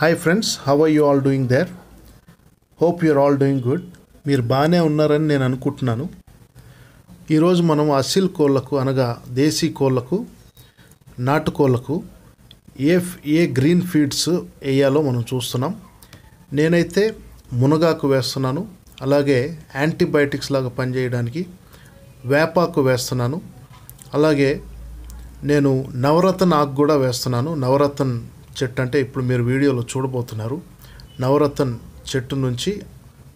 hi friends how are you all doing there hope you're all doing good మీరు బాగానే ఉన్నారని నేను అనుకుంటున్నాను ఈరోజు మనం అసిల్ కోళ్ళకు అనగా దేశీ కోళ్ళకు నాటుకోళ్ళకు ఏ ఏ గ్రీన్ ఫీడ్స్ వేయాలో మనం చూస్తున్నాం నేనైతే మునగాకు వేస్తున్నాను అలాగే యాంటీబయాటిక్స్ లాగా పనిచేయడానికి వేపాకు వేస్తున్నాను అలాగే నేను నవరత్న ఆకు కూడా వేస్తున్నాను నవరత్న చెట్టు అంటే ఇప్పుడు మీరు వీడియోలో చూడబోతున్నారు నవరత్న చెట్టు నుంచి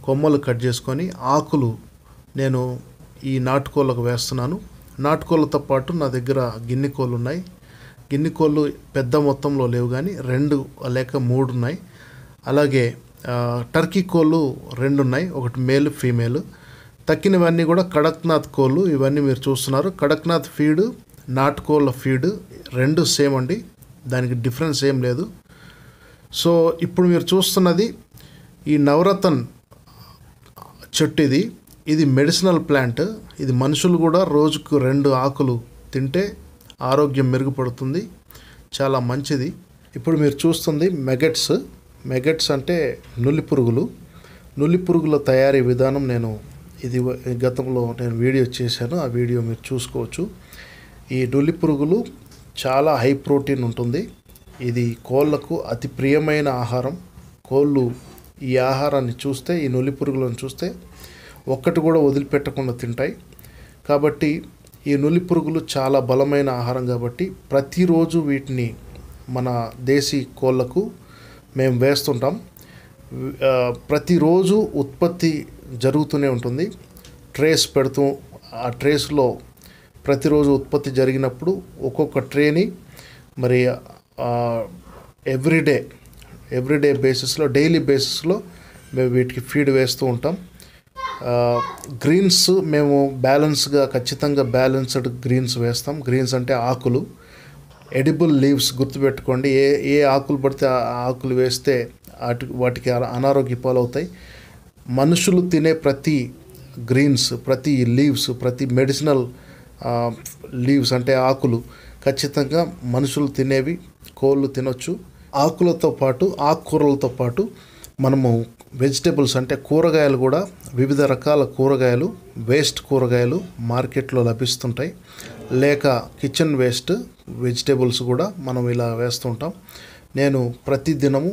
కొమ్మలు కట్ చేసుకొని ఆకులు నేను ఈ నాటుకోళ్ళకు వేస్తున్నాను నాటుకోళ్ళతో పాటు నా దగ్గర గిన్నె కోళ్ళు ఉన్నాయి గిన్నె కోళ్ళు పెద్ద మొత్తంలో లేవు కానీ రెండు లేక మూడు ఉన్నాయి అలాగే టర్కీ కోళ్ళు రెండు ఉన్నాయి ఒకటి మేల్ ఫీమేల్ తక్కినవన్నీ కూడా కడక్నాథ్ కోళ్ళు ఇవన్నీ మీరు చూస్తున్నారు కడక్నాథ్ ఫీడ్ నాటుకోళ్ళ ఫీడు రెండు సేమ్ అండి దానికి డిఫరెన్స్ ఏం లేదు సో ఇప్పుడు మీరు చూస్తున్నది ఈ నవరత్న చెట్టు ఇది ఇది మెడిసినల్ ప్లాంట్ ఇది మనుషులు కూడా రోజుకు రెండు ఆకులు తింటే ఆరోగ్యం మెరుగుపడుతుంది చాలా మంచిది ఇప్పుడు మీరు చూస్తుంది మెగట్స్ మెగట్స్ అంటే నులి పురుగులు నులి పురుగుల తయారీ విధానం నేను ఇది గతంలో నేను వీడియో చేశాను ఆ వీడియో మీరు చూసుకోవచ్చు ఈ నులి పురుగులు చాలా హై ప్రోటీన్ ఉంటుంది ఇది కోళ్ళకు అతి ప్రియమైన ఆహారం కోళ్ళు ఈ ఆహారాన్ని చూస్తే ఈ నొలి పురుగులను చూస్తే ఒక్కటి కూడా వదిలిపెట్టకుండా తింటాయి కాబట్టి ఈ నులి పురుగులు చాలా బలమైన ఆహారం కాబట్టి ప్రతిరోజు వీటిని మన దేశీ కోళ్ళకు మేము వేస్తుంటాం ప్రతిరోజు ఉత్పత్తి జరుగుతూనే ఉంటుంది ట్రేస్ పెడుతూ ఆ ట్రేస్లో ప్రతిరోజు ఉత్పత్తి జరిగినప్పుడు ఒక్కొక్క ట్రేని మరి ఎవ్రీడే ఎవ్రీడే బేసిస్లో డైలీ బేసిస్లో మేము వీటికి ఫీడ్ వేస్తూ ఉంటాం గ్రీన్స్ మేము బ్యాలెన్స్గా ఖచ్చితంగా బ్యాలెన్స్డ్ గ్రీన్స్ వేస్తాం గ్రీన్స్ అంటే ఆకులు ఎడిబుల్ లీవ్స్ గుర్తుపెట్టుకోండి ఏ ఏ ఆకులు పడితే ఆ ఆకులు వేస్తే వాటి వాటికి అనారోగ్య పాలవుతాయి మనుషులు తినే ప్రతి గ్రీన్స్ ప్రతి లీవ్స్ ప్రతి మెడిసినల్ లీవ్స్ అంటే ఆకులు ఖచ్చితంగా మనుషులు తినేవి కోళ్ళు తినొచ్చు ఆకులతో పాటు ఆకుకూరలతో పాటు మనము వెజిటేబుల్స్ అంటే కూరగాయలు కూడా వివిధ రకాల కూరగాయలు వేస్ట్ కూరగాయలు మార్కెట్లో లభిస్తుంటాయి లేక కిచెన్ వేస్ట్ వెజిటేబుల్స్ కూడా మనం ఇలా వేస్తుంటాం నేను ప్రతిదినము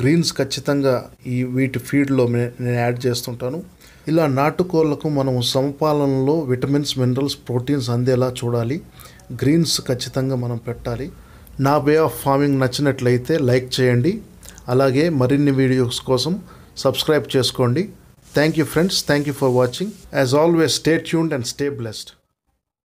గ్రీన్స్ ఖచ్చితంగా ఈ వీటి ఫీడ్లో నేను యాడ్ చేస్తుంటాను ఇలా నాటుకోళ్లకు మనం సమపాలనలో విటమిన్స్ మినరల్స్ ప్రోటీన్స్ అందేలా చూడాలి గ్రీన్స్ ఖచ్చితంగా మనం పెట్టాలి నా వే ఆఫ్ ఫార్మింగ్ నచ్చినట్లయితే లైక్ చేయండి అలాగే మరిన్ని వీడియోస్ కోసం సబ్స్క్రైబ్ చేసుకోండి thank you friends thank you for watching as always stay tuned and stay blessed